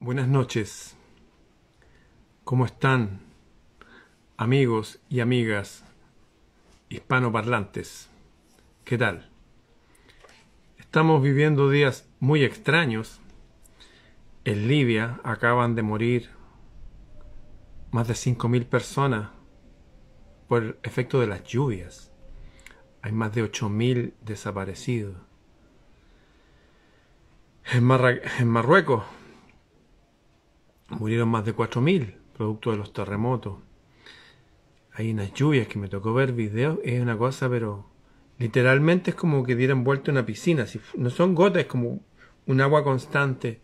Buenas noches. ¿Cómo están amigos y amigas hispanoparlantes? ¿Qué tal? Estamos viviendo días muy extraños. En Libia acaban de morir más de 5.000 personas por el efecto de las lluvias. Hay más de 8.000 desaparecidos. en Marruecos Murieron más de 4.000 producto de los terremotos. Hay unas lluvias que me tocó ver videos, es una cosa, pero literalmente es como que dieran vuelta una piscina. Si no son gotas, es como un agua constante.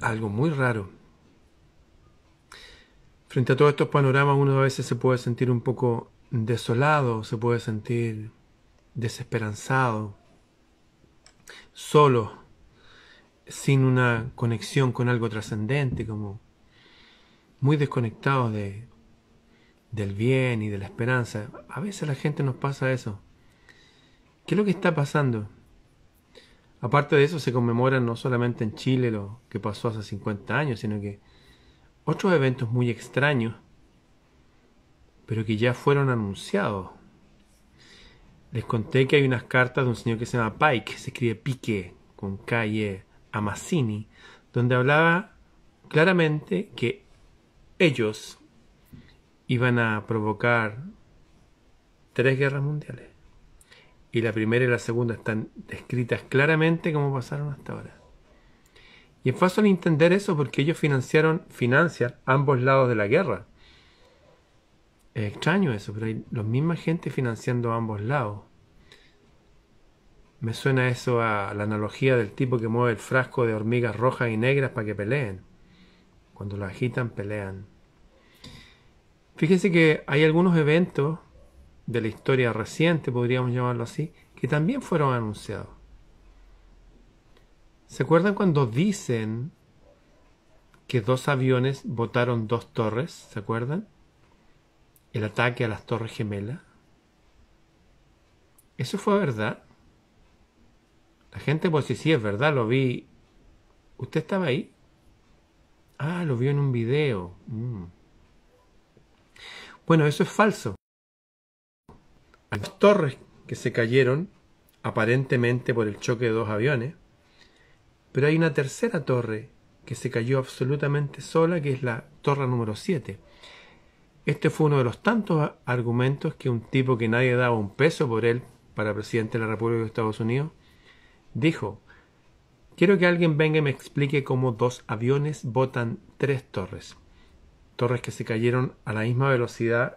Algo muy raro. Frente a todos estos panoramas uno a veces se puede sentir un poco desolado, se puede sentir desesperanzado, solo, sin una conexión con algo trascendente, como muy desconectados de, del bien y de la esperanza. A veces la gente nos pasa eso. ¿Qué es lo que está pasando? Aparte de eso, se conmemora no solamente en Chile lo que pasó hace 50 años, sino que otros eventos muy extraños, pero que ya fueron anunciados. Les conté que hay unas cartas de un señor que se llama Pike, se escribe Pique, con K y E. A Mazzini, donde hablaba claramente que ellos iban a provocar tres guerras mundiales. Y la primera y la segunda están descritas claramente como pasaron hasta ahora. Y es fácil entender eso porque ellos financiaron, financia ambos lados de la guerra. Es extraño eso, pero hay la misma gente financiando ambos lados. Me suena eso a la analogía del tipo que mueve el frasco de hormigas rojas y negras para que peleen. Cuando lo agitan, pelean. Fíjense que hay algunos eventos de la historia reciente, podríamos llamarlo así, que también fueron anunciados. ¿Se acuerdan cuando dicen que dos aviones botaron dos torres? ¿Se acuerdan? El ataque a las torres gemelas. Eso fue verdad. La gente, pues sí, sí, es verdad, lo vi. ¿Usted estaba ahí? Ah, lo vio en un video. Mm. Bueno, eso es falso. Las torres que se cayeron, aparentemente por el choque de dos aviones, pero hay una tercera torre que se cayó absolutamente sola, que es la torre número 7. Este fue uno de los tantos argumentos que un tipo que nadie daba un peso por él para presidente de la República de Estados Unidos Dijo, quiero que alguien venga y me explique cómo dos aviones botan tres torres, torres que se cayeron a la misma velocidad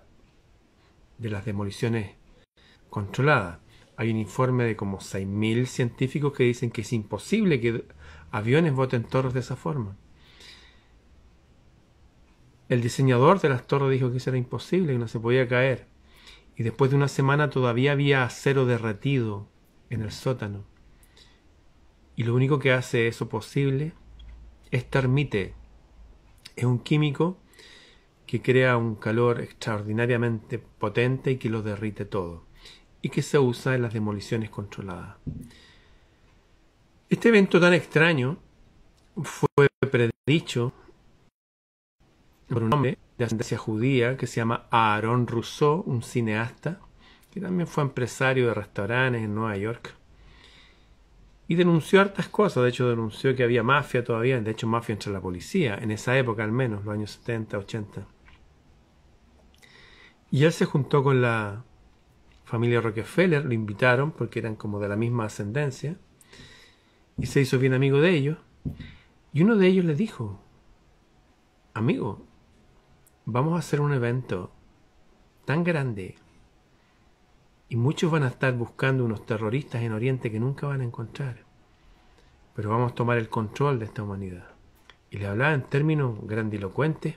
de las demoliciones controladas. Hay un informe de como 6.000 científicos que dicen que es imposible que aviones boten torres de esa forma. El diseñador de las torres dijo que eso era imposible, que no se podía caer. Y después de una semana todavía había acero derretido en el sótano. Y lo único que hace eso posible es termite. Es un químico que crea un calor extraordinariamente potente y que lo derrite todo, y que se usa en las demoliciones controladas. Este evento tan extraño fue predicho por un hombre de ascendencia judía que se llama Aaron Rousseau, un cineasta, que también fue empresario de restaurantes en Nueva York y denunció hartas cosas. De hecho, denunció que había mafia todavía, de hecho, mafia entre la policía, en esa época al menos, los años 70, 80. Y él se juntó con la familia Rockefeller, lo invitaron porque eran como de la misma ascendencia, y se hizo bien amigo de ellos. Y uno de ellos le dijo, amigo, vamos a hacer un evento tan grande y muchos van a estar buscando unos terroristas en Oriente que nunca van a encontrar. Pero vamos a tomar el control de esta humanidad. Y le hablaba en términos grandilocuentes.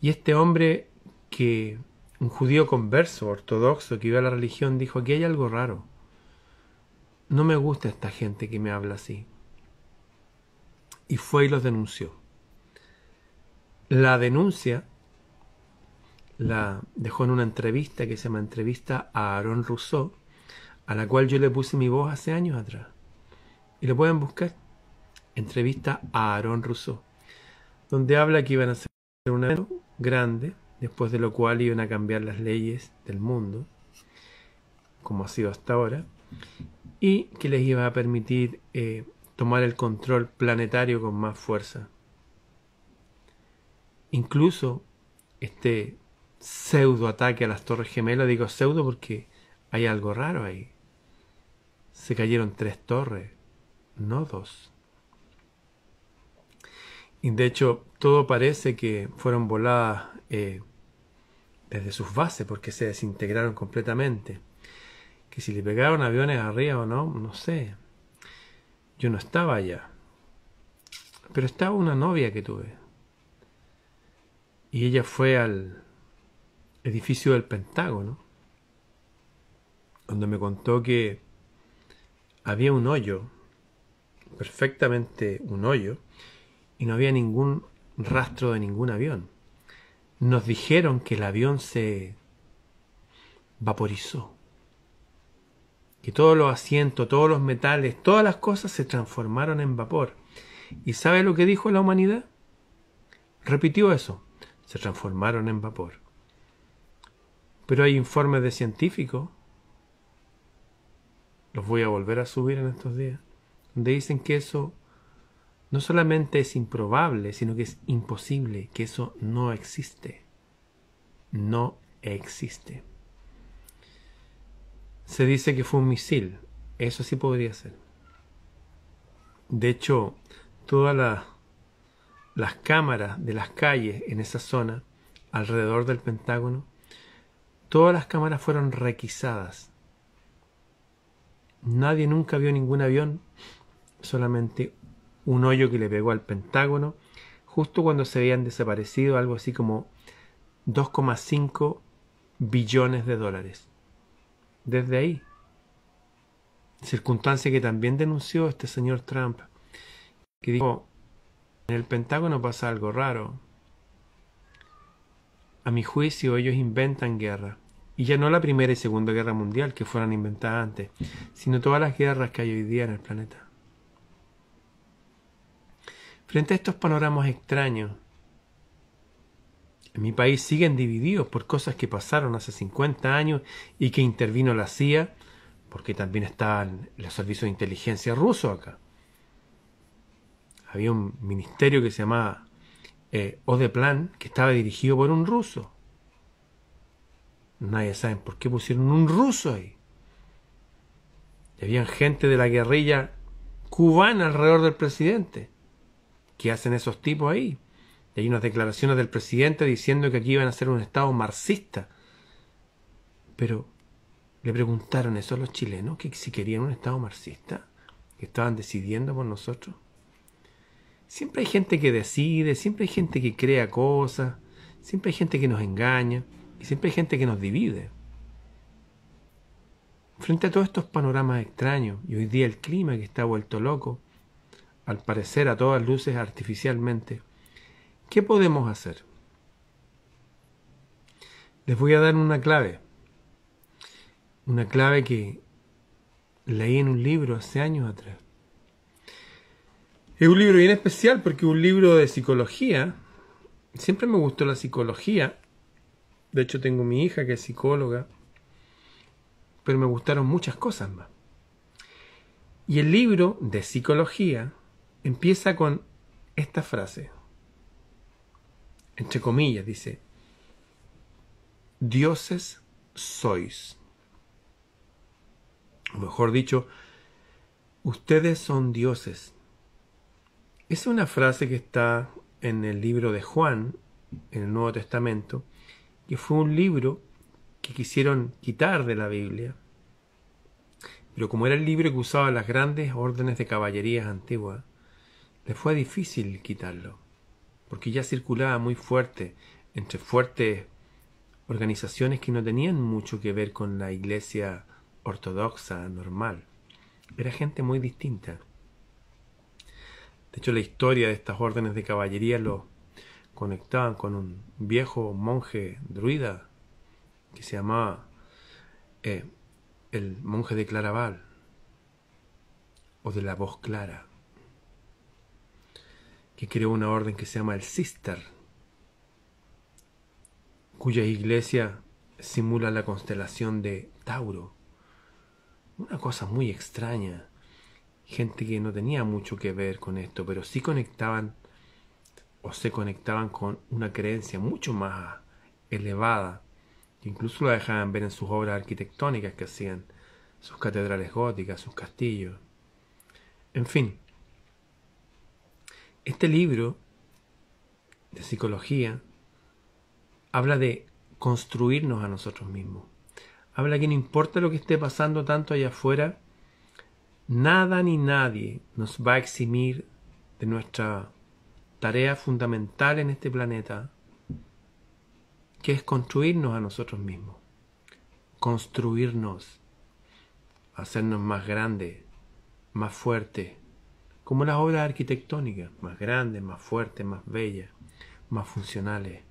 Y este hombre que, un judío converso, ortodoxo, que iba a la religión, dijo, aquí hay algo raro. No me gusta esta gente que me habla así. Y fue y los denunció. La denuncia la dejó en una entrevista que se llama Entrevista a Aaron Rousseau, a la cual yo le puse mi voz hace años atrás. Y lo pueden buscar. Entrevista a Aaron Rousseau, donde habla que iban a hacer un evento grande, después de lo cual iban a cambiar las leyes del mundo, como ha sido hasta ahora, y que les iba a permitir eh, tomar el control planetario con más fuerza. Incluso este pseudo ataque a las Torres Gemelas. Digo pseudo porque hay algo raro ahí. Se cayeron tres torres, no dos. Y de hecho, todo parece que fueron voladas eh, desde sus bases porque se desintegraron completamente. Que si le pegaron aviones arriba o no, no sé. Yo no estaba allá. Pero estaba una novia que tuve. Y ella fue al, edificio del Pentágono, cuando me contó que había un hoyo, perfectamente un hoyo, y no había ningún rastro de ningún avión. Nos dijeron que el avión se vaporizó, que todos los asientos, todos los metales, todas las cosas se transformaron en vapor. ¿Y sabe lo que dijo la humanidad? Repitió eso, se transformaron en vapor. Pero hay informes de científicos, los voy a volver a subir en estos días, donde dicen que eso no solamente es improbable, sino que es imposible, que eso no existe. No existe. Se dice que fue un misil, eso sí podría ser. De hecho, todas las cámaras de las calles en esa zona, alrededor del Pentágono, Todas las cámaras fueron requisadas. Nadie nunca vio ningún avión, solamente un hoyo que le pegó al Pentágono, justo cuando se habían desaparecido algo así como 2,5 billones de dólares. Desde ahí. Circunstancia que también denunció este señor Trump, que dijo, en el Pentágono pasa algo raro. A mi juicio ellos inventan guerra. Y ya no la Primera y Segunda Guerra Mundial, que fueran inventadas antes, sino todas las guerras que hay hoy día en el planeta. Frente a estos panoramas extraños, en mi país siguen divididos por cosas que pasaron hace 50 años y que intervino la CIA, porque también estaban los servicios de inteligencia rusos acá. Había un ministerio que se llamaba eh, Odeplan, que estaba dirigido por un ruso. Nadie sabe por qué pusieron un ruso ahí. Y habían gente de la guerrilla cubana alrededor del presidente. ¿Qué hacen esos tipos ahí? Y hay unas declaraciones del presidente diciendo que aquí iban a ser un Estado marxista. Pero le preguntaron eso a los chilenos, que si querían un Estado marxista, que estaban decidiendo por nosotros. Siempre hay gente que decide, siempre hay gente que crea cosas, siempre hay gente que nos engaña. Y siempre hay gente que nos divide. Frente a todos estos panoramas extraños y hoy día el clima que está vuelto loco, al parecer a todas luces artificialmente, ¿qué podemos hacer? Les voy a dar una clave, una clave que leí en un libro hace años atrás. Es un libro bien especial porque es un libro de psicología. Siempre me gustó la psicología de hecho, tengo mi hija que es psicóloga, pero me gustaron muchas cosas más. Y el libro de psicología empieza con esta frase, entre comillas, dice, dioses sois. O mejor dicho, ustedes son dioses. Es una frase que está en el libro de Juan, en el Nuevo Testamento, que fue un libro que quisieron quitar de la Biblia, pero como era el libro que usaba las grandes órdenes de caballerías antiguas, les fue difícil quitarlo, porque ya circulaba muy fuerte entre fuertes organizaciones que no tenían mucho que ver con la iglesia ortodoxa normal. Era gente muy distinta. De hecho, la historia de estas órdenes de caballería lo, conectaban con un viejo monje druida que se llamaba eh, el monje de Claraval o de la voz clara, que creó una orden que se llama el Sister, cuya iglesia simula la constelación de Tauro. Una cosa muy extraña. Gente que no tenía mucho que ver con esto, pero sí conectaban o se conectaban con una creencia mucho más elevada, que incluso la dejaban ver en sus obras arquitectónicas que hacían, sus catedrales góticas, sus castillos. En fin, este libro de psicología habla de construirnos a nosotros mismos. Habla que no importa lo que esté pasando tanto allá afuera, nada ni nadie nos va a eximir de nuestra tarea fundamental en este planeta, que es construirnos a nosotros mismos, construirnos, hacernos más grandes, más fuertes, como las obras arquitectónicas, más grandes, más fuertes, más bellas, más funcionales.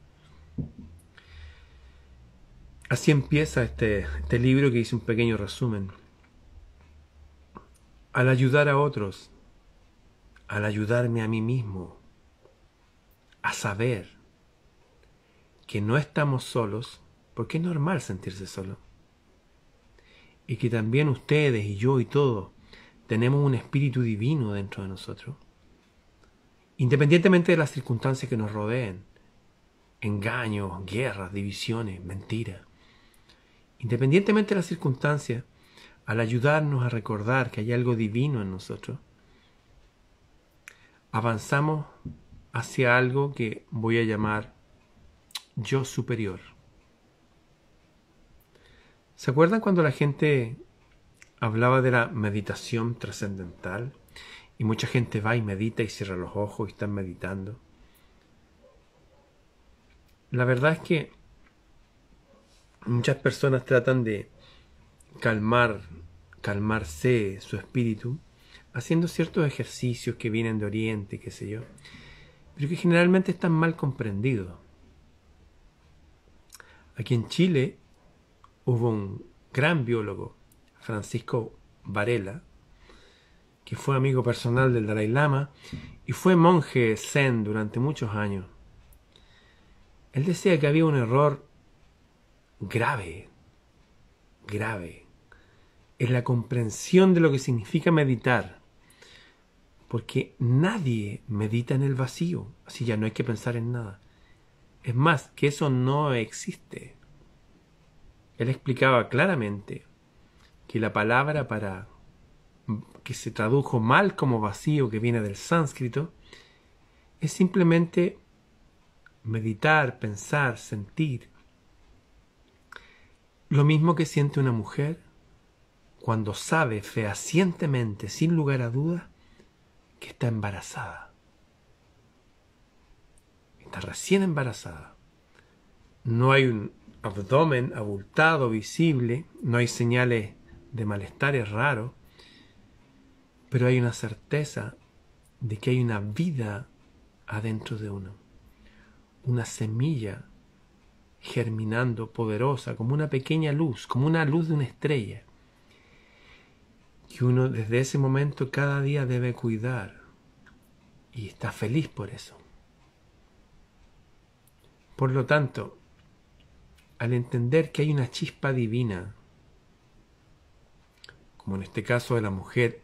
Así empieza este, este libro que hice un pequeño resumen. Al ayudar a otros, al ayudarme a mí mismo, a saber que no estamos solos, porque es normal sentirse solo, y que también ustedes y yo y todos tenemos un espíritu divino dentro de nosotros, independientemente de las circunstancias que nos rodeen, engaños, guerras, divisiones, mentiras, independientemente de las circunstancias, al ayudarnos a recordar que hay algo divino en nosotros, avanzamos hacia algo que voy a llamar yo superior. ¿Se acuerdan cuando la gente hablaba de la meditación trascendental? Y mucha gente va y medita y cierra los ojos y están meditando. La verdad es que muchas personas tratan de calmar, calmarse su espíritu haciendo ciertos ejercicios que vienen de Oriente, qué sé yo pero que generalmente están mal comprendidos. Aquí en Chile hubo un gran biólogo, Francisco Varela, que fue amigo personal del Dalai Lama y fue monje zen durante muchos años. Él decía que había un error grave, grave, en la comprensión de lo que significa meditar porque nadie medita en el vacío, así ya no hay que pensar en nada. Es más, que eso no existe. Él explicaba claramente que la palabra para que se tradujo mal como vacío, que viene del sánscrito, es simplemente meditar, pensar, sentir. Lo mismo que siente una mujer cuando sabe fehacientemente, sin lugar a dudas, que está embarazada. Está recién embarazada. No hay un abdomen abultado, visible, no hay señales de malestar, es raro, pero hay una certeza de que hay una vida adentro de uno, una semilla germinando poderosa, como una pequeña luz, como una luz de una estrella que uno desde ese momento cada día debe cuidar y está feliz por eso. Por lo tanto, al entender que hay una chispa divina, como en este caso de la mujer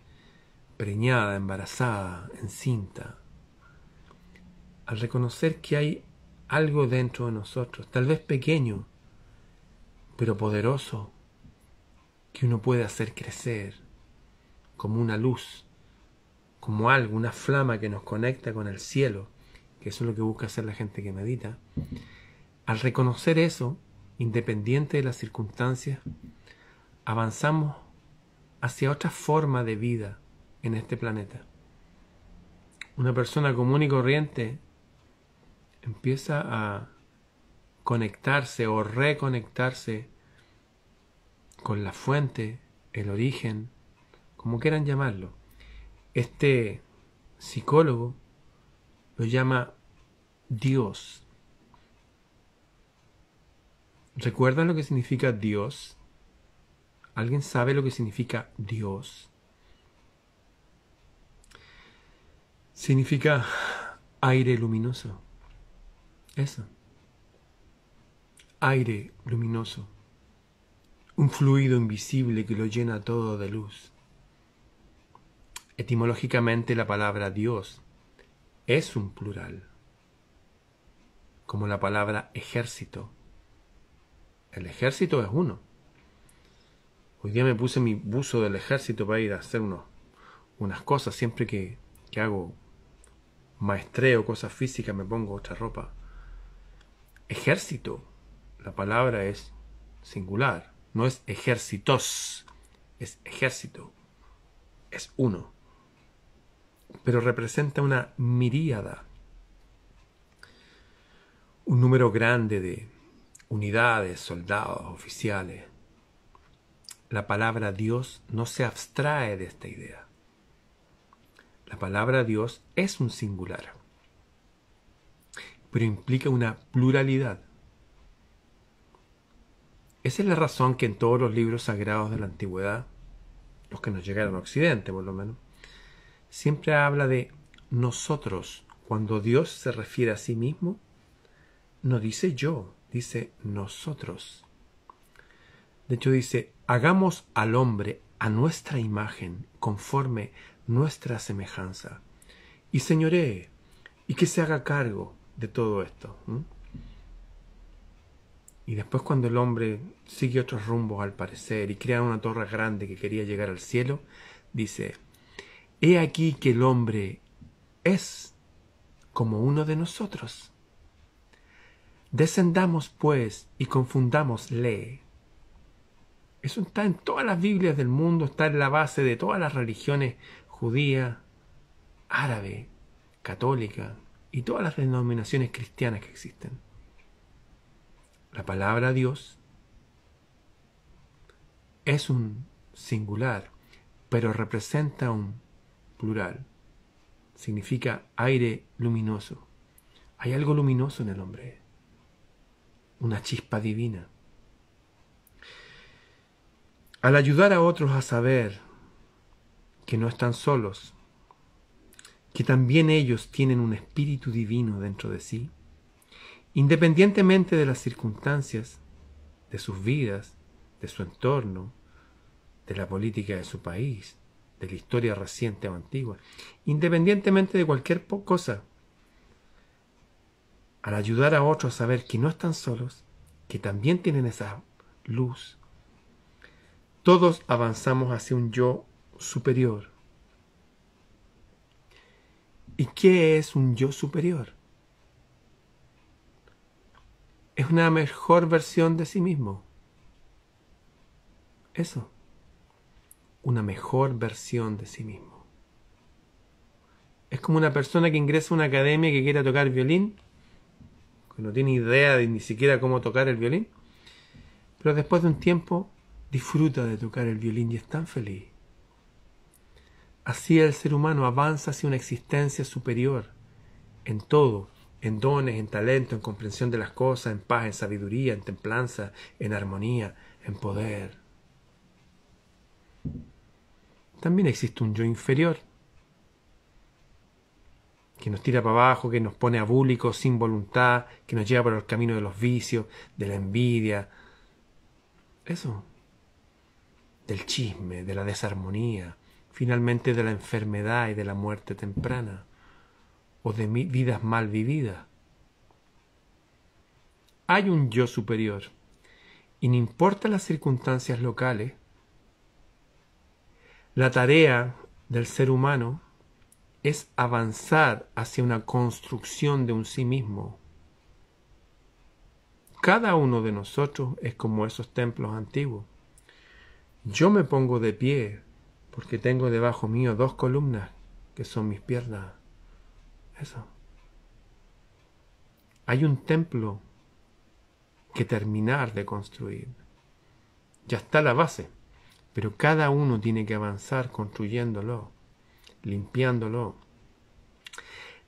preñada, embarazada, encinta, al reconocer que hay algo dentro de nosotros, tal vez pequeño, pero poderoso, que uno puede hacer crecer, como una luz, como algo, una flama que nos conecta con el cielo, que eso es lo que busca hacer la gente que medita, al reconocer eso, independiente de las circunstancias, avanzamos hacia otra forma de vida en este planeta. Una persona común y corriente empieza a conectarse o reconectarse con la fuente, el origen, como quieran llamarlo, este psicólogo lo llama Dios. ¿Recuerdan lo que significa Dios? ¿Alguien sabe lo que significa Dios? Significa aire luminoso. Eso. Aire luminoso. Un fluido invisible que lo llena todo de luz. Etimológicamente la palabra Dios es un plural, como la palabra ejército. El ejército es uno. Hoy día me puse mi buzo del ejército para ir a hacer unas cosas. Siempre que, que hago maestreo, cosas físicas, me pongo otra ropa. Ejército. La palabra es singular. No es ejércitos. Es ejército. Es uno pero representa una miríada, un número grande de unidades, soldados, oficiales. La palabra Dios no se abstrae de esta idea. La palabra Dios es un singular, pero implica una pluralidad. Esa es la razón que en todos los libros sagrados de la antigüedad, los que nos llegaron a Occidente por lo menos, siempre habla de nosotros cuando Dios se refiere a sí mismo. No dice yo, dice nosotros. De hecho dice, hagamos al hombre a nuestra imagen, conforme nuestra semejanza, y señoree, y que se haga cargo de todo esto. Y después cuando el hombre sigue otros rumbos al parecer y crea una torre grande que quería llegar al cielo, dice, He aquí que el hombre es como uno de nosotros. Descendamos pues y confundamos confundámosle. Eso está en todas las Biblias del mundo, está en la base de todas las religiones judía, árabe, católica y todas las denominaciones cristianas que existen. La palabra Dios es un singular, pero representa un plural, significa aire luminoso. Hay algo luminoso en el hombre, una chispa divina. Al ayudar a otros a saber que no están solos, que también ellos tienen un espíritu divino dentro de sí, independientemente de las circunstancias, de sus vidas, de su entorno, de la política de su país, de la historia reciente o antigua, independientemente de cualquier cosa. Al ayudar a otros a saber que no están solos, que también tienen esa luz, todos avanzamos hacia un yo superior. ¿Y qué es un yo superior? Es una mejor versión de sí mismo. Eso una mejor versión de sí mismo. Es como una persona que ingresa a una academia que quiere tocar violín, que no tiene idea ni siquiera cómo tocar el violín, pero después de un tiempo disfruta de tocar el violín y es tan feliz. Así el ser humano avanza hacia una existencia superior en todo, en dones, en talento, en comprensión de las cosas, en paz, en sabiduría, en templanza, en armonía, en poder también existe un yo inferior que nos tira para abajo, que nos pone abúlicos, sin voluntad, que nos lleva por el camino de los vicios, de la envidia. Eso. Del chisme, de la desarmonía, finalmente de la enfermedad y de la muerte temprana, o de vidas mal vividas. Hay un yo superior, y no importa las circunstancias locales, la tarea del ser humano es avanzar hacia una construcción de un sí mismo. Cada uno de nosotros es como esos templos antiguos. Yo me pongo de pie porque tengo debajo mío dos columnas que son mis piernas. Eso. Hay un templo que terminar de construir. Ya está la base. Pero cada uno tiene que avanzar construyéndolo, limpiándolo.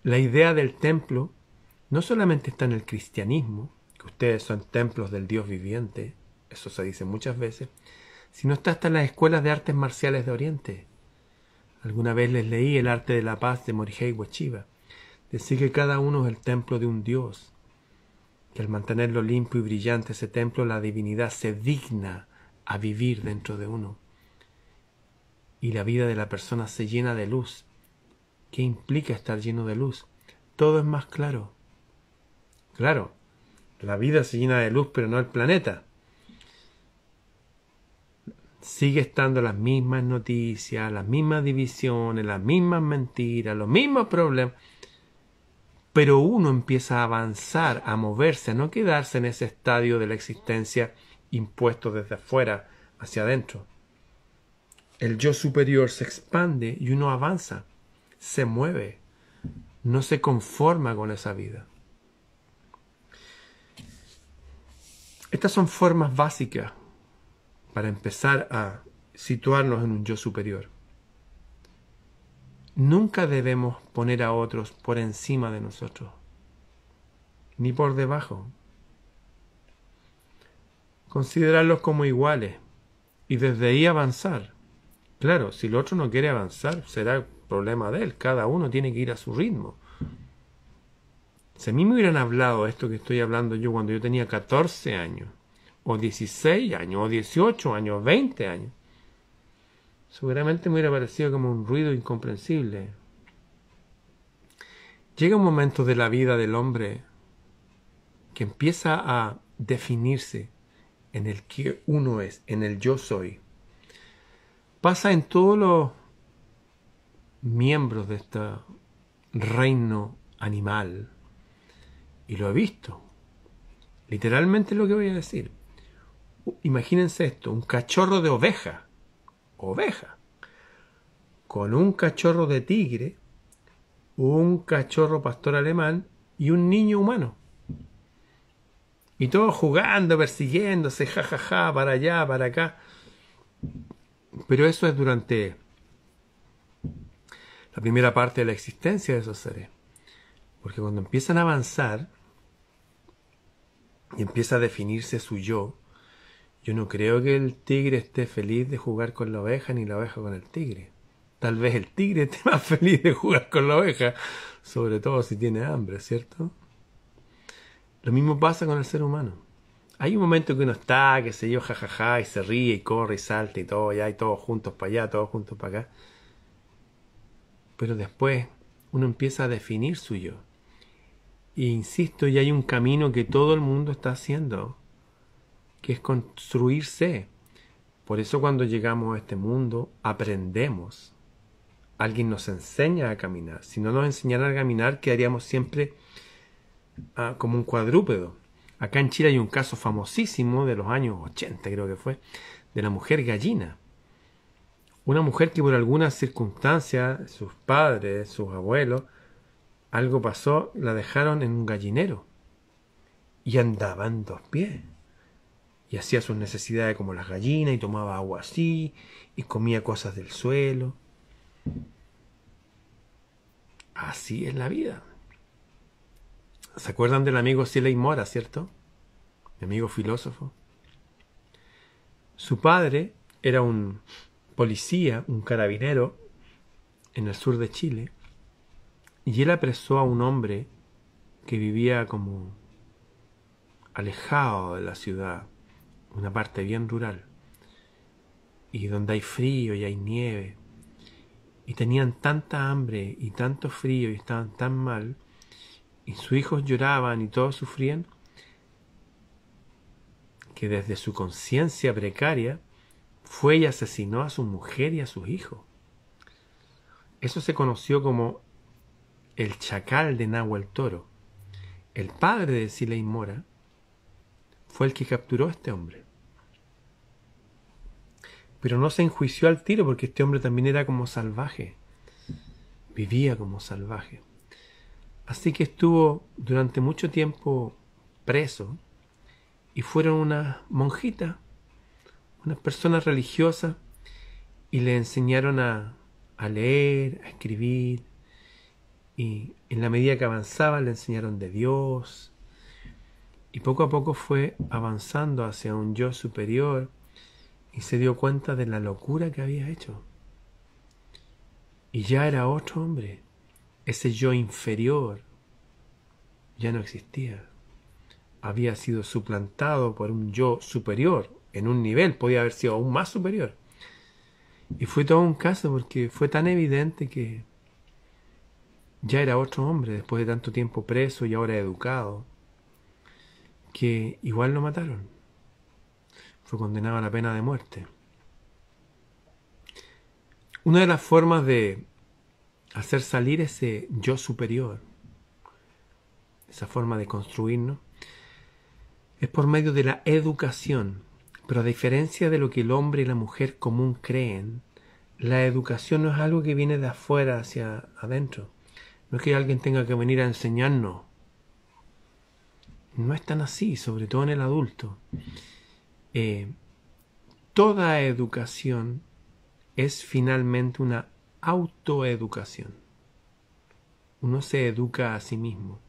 La idea del templo no solamente está en el cristianismo, que ustedes son templos del Dios viviente, eso se dice muchas veces, sino está hasta en las escuelas de artes marciales de Oriente. Alguna vez les leí el arte de la paz de Morihei Ueshiba. Decir que cada uno es el templo de un Dios, que al mantenerlo limpio y brillante ese templo, la divinidad se digna a vivir dentro de uno. Y la vida de la persona se llena de luz. ¿Qué implica estar lleno de luz? Todo es más claro. Claro, la vida se llena de luz, pero no el planeta. Sigue estando las mismas noticias, las mismas divisiones, las mismas mentiras, los mismos problemas. Pero uno empieza a avanzar, a moverse, a no quedarse en ese estadio de la existencia impuesto desde afuera hacia adentro. El yo superior se expande y uno avanza, se mueve, no se conforma con esa vida. Estas son formas básicas para empezar a situarnos en un yo superior. Nunca debemos poner a otros por encima de nosotros, ni por debajo considerarlos como iguales y desde ahí avanzar. Claro, si el otro no quiere avanzar, será problema de él. Cada uno tiene que ir a su ritmo. Si a mí me hubieran hablado esto que estoy hablando yo cuando yo tenía 14 años, o 16 años, o 18 años, 20 años, seguramente me hubiera parecido como un ruido incomprensible. Llega un momento de la vida del hombre que empieza a definirse en el que uno es, en el yo soy. Pasa en todos los miembros de este reino animal. Y lo he visto. Literalmente lo que voy a decir. Imagínense esto, un cachorro de oveja. Oveja. Con un cachorro de tigre, un cachorro pastor alemán y un niño humano. Y todos jugando, persiguiéndose, jajaja, ja, ja, para allá, para acá. Pero eso es durante la primera parte de la existencia de esos seres. Porque cuando empiezan a avanzar y empieza a definirse su yo, yo no creo que el tigre esté feliz de jugar con la oveja ni la oveja con el tigre. Tal vez el tigre esté más feliz de jugar con la oveja, sobre todo si tiene hambre, ¿cierto? Lo mismo pasa con el ser humano. Hay un momento que uno está, que se yo, jajaja, y se ríe y corre y salta y todo, ya, y todos juntos para allá, todos juntos para acá. Pero después uno empieza a definir su yo. E insisto, y hay un camino que todo el mundo está haciendo, que es construirse. Por eso cuando llegamos a este mundo aprendemos. Alguien nos enseña a caminar. Si no nos enseñara a caminar, quedaríamos siempre como un cuadrúpedo. Acá en Chile hay un caso famosísimo de los años 80, creo que fue, de la mujer gallina. Una mujer que por alguna circunstancia, sus padres, sus abuelos, algo pasó, la dejaron en un gallinero. Y andaban dos pies. Y hacía sus necesidades como las gallinas, y tomaba agua así, y comía cosas del suelo. Así es la vida. ¿Se acuerdan del amigo Siley Mora, cierto? Mi amigo filósofo. Su padre era un policía, un carabinero, en el sur de Chile, y él apresó a un hombre que vivía como alejado de la ciudad, una parte bien rural, y donde hay frío y hay nieve, y tenían tanta hambre y tanto frío y estaban tan mal, y sus hijos lloraban y todos sufrían, que desde su conciencia precaria fue y asesinó a su mujer y a sus hijos. Eso se conoció como el chacal de Nahuel Toro. El padre de Siley Mora fue el que capturó a este hombre. Pero no se enjuició al tiro porque este hombre también era como salvaje. Vivía como salvaje. Así que estuvo durante mucho tiempo preso y fueron unas monjitas, unas personas religiosas, y le enseñaron a, leer, a escribir, y en la medida que avanzaba le enseñaron de Dios, y poco a poco fue avanzando hacia un yo superior y se dio cuenta de la locura que había hecho. Y ya era otro hombre. Ese yo inferior ya no existía. Había sido suplantado por un yo superior, en un nivel, podía haber sido aún más superior. Y fue todo un caso porque fue tan evidente que ya era otro hombre después de tanto tiempo preso y ahora educado, que igual lo mataron. Fue condenado a la pena de muerte. Una de las formas de hacer salir ese yo superior, esa forma de construirnos, es por medio de la educación. Pero a diferencia de lo que el hombre y la mujer común creen, la educación no es algo que viene de afuera hacia adentro. No es que alguien tenga que venir a enseñarnos. No es tan así, sobre todo en el adulto. Eh, toda educación es finalmente una autoeducación. Uno se educa a sí mismo.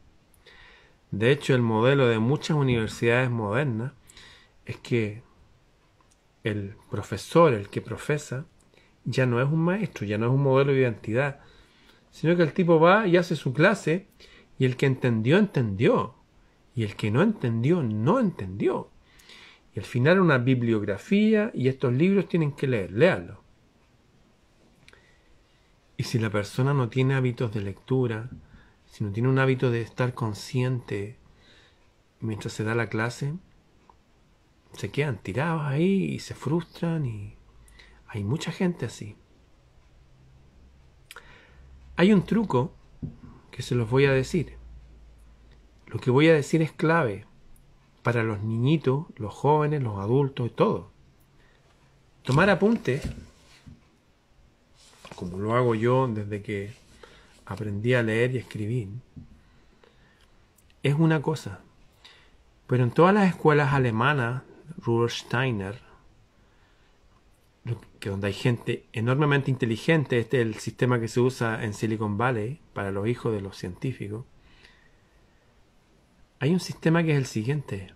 De hecho, el modelo de muchas universidades modernas es que el profesor, el que profesa, ya no es un maestro, ya no es un modelo de identidad, sino que el tipo va y hace su clase y el que entendió, entendió, y el que no entendió, no entendió. Y al final una bibliografía y estos libros tienen que leer, léalos y si la persona no tiene hábitos de lectura, si no tiene un hábito de estar consciente mientras se da la clase, se quedan tirados ahí y se frustran y hay mucha gente así. Hay un truco que se los voy a decir. Lo que voy a decir es clave para los niñitos, los jóvenes, los adultos y todo. Tomar apuntes como lo hago yo desde que aprendí a leer y escribir, es una cosa. Pero en todas las escuelas alemanas, Rudolf que donde hay gente enormemente inteligente, este es el sistema que se usa en Silicon Valley para los hijos de los científicos, hay un sistema que es el siguiente,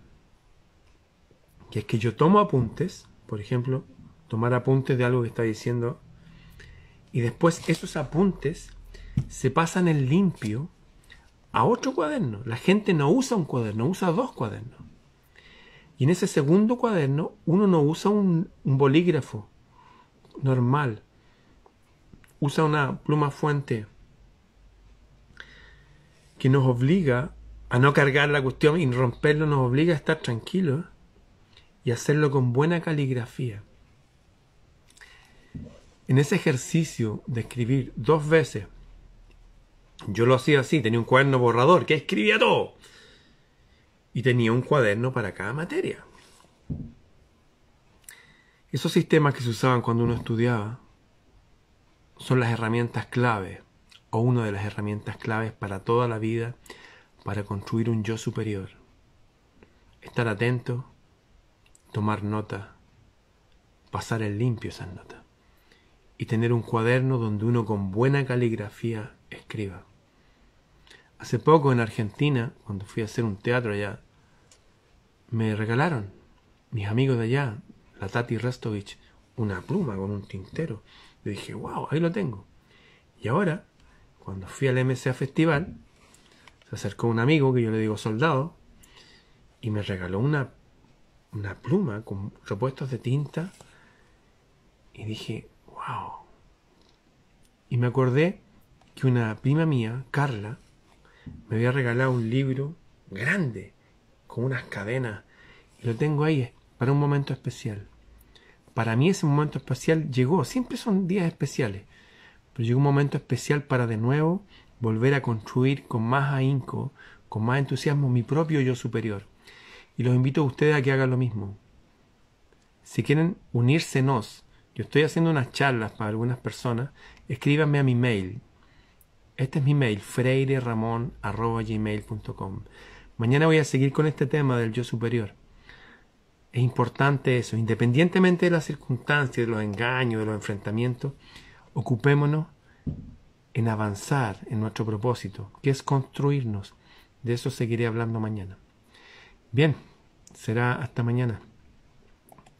que es que yo tomo apuntes, por ejemplo, tomar apuntes de algo que está diciendo y después esos apuntes se pasan en limpio a otro cuaderno. La gente no usa un cuaderno, usa dos cuadernos. Y en ese segundo cuaderno uno no usa un, bolígrafo normal, usa una pluma fuente que nos obliga a no cargar la cuestión y romperlo nos obliga a estar tranquilos y hacerlo con buena caligrafía. En ese ejercicio de escribir dos veces, yo lo hacía así, tenía un cuaderno borrador que escribía todo. Y tenía un cuaderno para cada materia. Esos sistemas que se usaban cuando uno estudiaba son las herramientas clave o una de las herramientas claves para toda la vida para construir un yo superior. Estar atento, tomar nota, pasar el limpio esas notas y tener un cuaderno donde uno con buena caligrafía escriba. Hace poco en Argentina, cuando fui a hacer un teatro allá, me regalaron mis amigos de allá, la Tati Rastovich una pluma con un tintero. le dije, wow, ahí lo tengo. Y ahora, cuando fui al MCA Festival, se acercó un amigo que yo le digo soldado y me regaló una, una pluma con repuestos de tinta y dije, y me acordé que una prima mía, Carla, me había regalado un libro grande, con unas cadenas, y lo tengo ahí eh, para un momento especial. Para mí ese momento especial llegó, siempre son días especiales, pero llegó un momento especial para de nuevo volver a construir con más ahínco, con más entusiasmo mi propio yo superior. Y los invito a ustedes a que hagan lo mismo. Si quieren unírsenos yo estoy haciendo unas charlas para algunas personas. Escríbanme a mi mail. Este es mi mail, freireramon.gmail.com. Mañana voy a seguir con este tema del yo superior. Es importante eso, independientemente de las circunstancias, de los engaños, de los enfrentamientos, ocupémonos en avanzar en nuestro propósito, que es construirnos. De eso seguiré hablando mañana. Bien, será hasta mañana.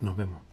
Nos vemos.